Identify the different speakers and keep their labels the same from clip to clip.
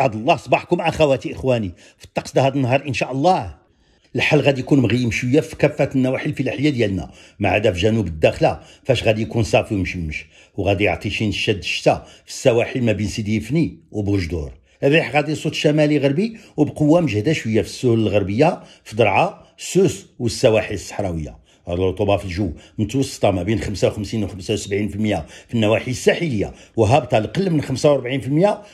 Speaker 1: سعد الله صباحكم اخواتي اخواني في الطقس ده هذا النهار ان شاء الله الحل غادي يكون مغيم شويه في كافه النواحي الفلاحيه ديالنا ما عدا في جنوب الداخله فاش غادي يكون صافي ومشمش وغادي يعطي شي شد الشتاء في السواحل ما بين سيدي يفني وبوجدور الريح غادي يصوت شمالي غربي وبقوه مجهده شويه في السهول الغربيه في درعا سوس والسواحل الصحراويه الرطوبه في الجو متوسطه ما بين 55 و 75% في النواحي الساحليه وهابطه لقل من 45%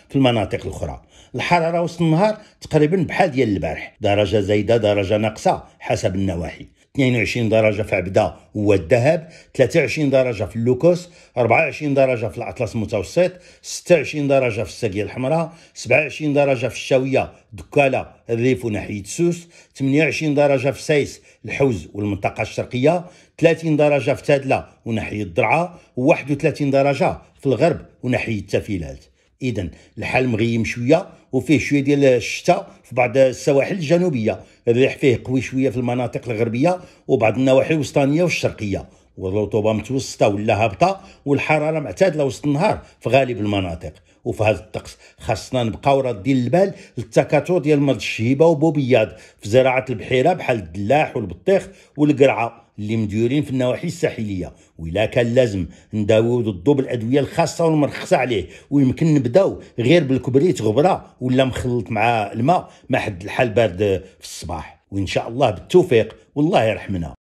Speaker 1: في المناطق الاخرى الحراره وسط النهار تقريبا بحال ديال البارح درجه زايده درجه ناقصه حسب النواحي 22 درجه في عبده هو الذهب 23 درجه في اللوكوس 24 درجه في الاطلس المتوسط 26 درجه في الساقيه الحمراء 27 درجه في الشاويه دكاله الريف وناحيه سوس 28 درجه في سايس الحوز والمنطقه الشرقيه 30 درجه في تادله وناحيه الدرعه و31 درجه في الغرب وناحيه التفيلات اذا الحال مغيم شويه وفيه شويه ديال الشتاء في بعض السواحل الجنوبيه الريح فيه قوي شويه في المناطق الغربيه وبعض النواحي الوسطانيه والشرقيه والرطوبه متوسطه ولا هابطه والحراره معتدله وسط النهار في غالب المناطق وفي هذا الطقس خاصنا نبقاو رادين البال للتكاثر ديال مرض الشيبه وبوبياض في زراعه البحيره بحال الدلاح والبطيخ والقرعه اللي مديورين في النواحي الساحليه وإلا كان لازم نداويو ضدو بالادويه الخاصه والمرخصه عليه ويمكن نبداو غير بالكبريت غبره ولا مخلط مع الماء ما حد الحال بارد في الصباح وان شاء الله بالتوفيق والله يرحمنا